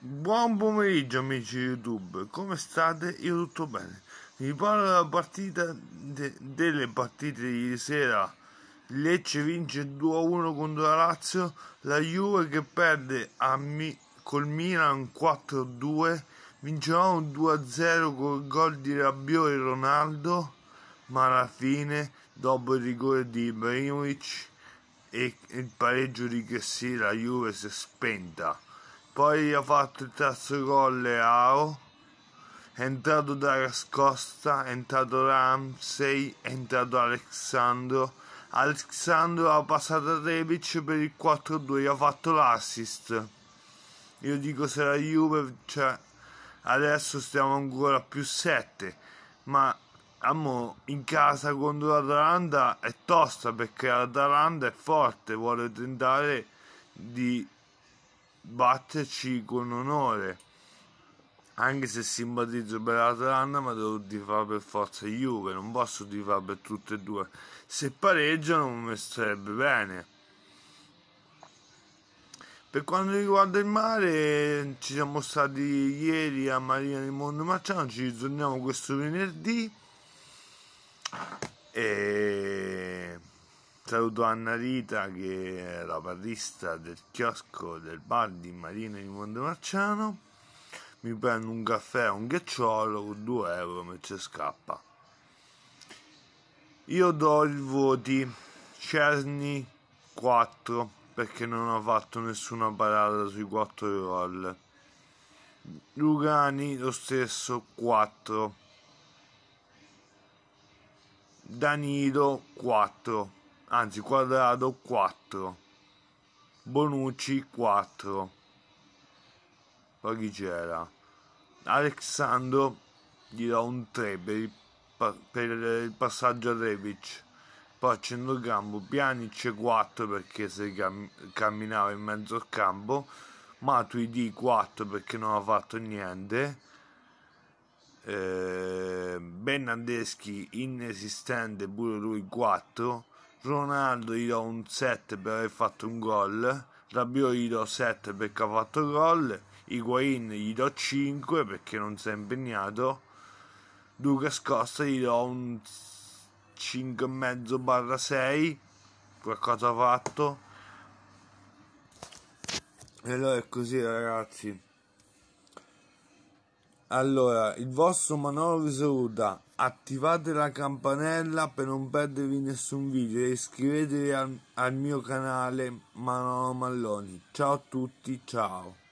Buon pomeriggio amici YouTube, come state? Io tutto bene. Vi parlo della partita de, delle partite di ieri sera. Lecce vince 2-1 contro la Lazio, la Juve che perde a Mi, col Milan 4-2, vincevamo 2-0 col gol di Rabiot e Ronaldo, ma alla fine dopo il rigore di Ibrahimovic e il pareggio di Chessy la Juve si è spenta. Poi ha fatto il terzo gol Leao. È entrato Darius Costa, è entrato Ramsey, è entrato Alexandro. Alexandro ha passato a Rebic per il 4-2, ha fatto l'assist. Io dico se la Juve, cioè, adesso stiamo ancora più 7, ma Ammo, in casa contro l'Atalanta è tosta perché l'Atalanta è forte, vuole tentare di batterci con onore. Anche se simpatizzo per l'Atalanta, ma devo tifare per forza Juve, non posso tifare per tutte e due. Se pareggiano mi starebbe bene. Per quanto riguarda il mare, ci siamo stati ieri a Marina di Mondo Marciano, ci ritorniamo questo venerdì. E Saluto Anna Rita che è la barrista del chiosco del bar di Marina di Montemarciano. Mi prendo un caffè e un ghiacciolo con 2 euro e ci scappa. Io do i voti Cerni 4 perché non ho fatto nessuna parata sui 4 roll. Lugani lo stesso 4. Danilo 4 anzi quadrado 4 Bonucci 4 Parigera Alexandro gli do un 3 per il, per il passaggio a Revic poi a campo Pjanic 4 perché se cam camminava in mezzo al campo Matuidi 4 perché non ha fatto niente eh, Bernardeschi inesistente pure lui 4 Ronaldo gli do un 7 per aver fatto un gol, Rabiot gli do 7 perché ha fatto gol, Higuain gli do 5 perché non si è impegnato, Duca Scosta gli do un 5,5 barra 6, qualcosa ha fatto. E allora è così ragazzi. Allora, il vostro Manolo vi saluta. Attivate la campanella per non perdervi nessun video e iscrivetevi al, al mio canale Manolo Malloni. Ciao a tutti, ciao.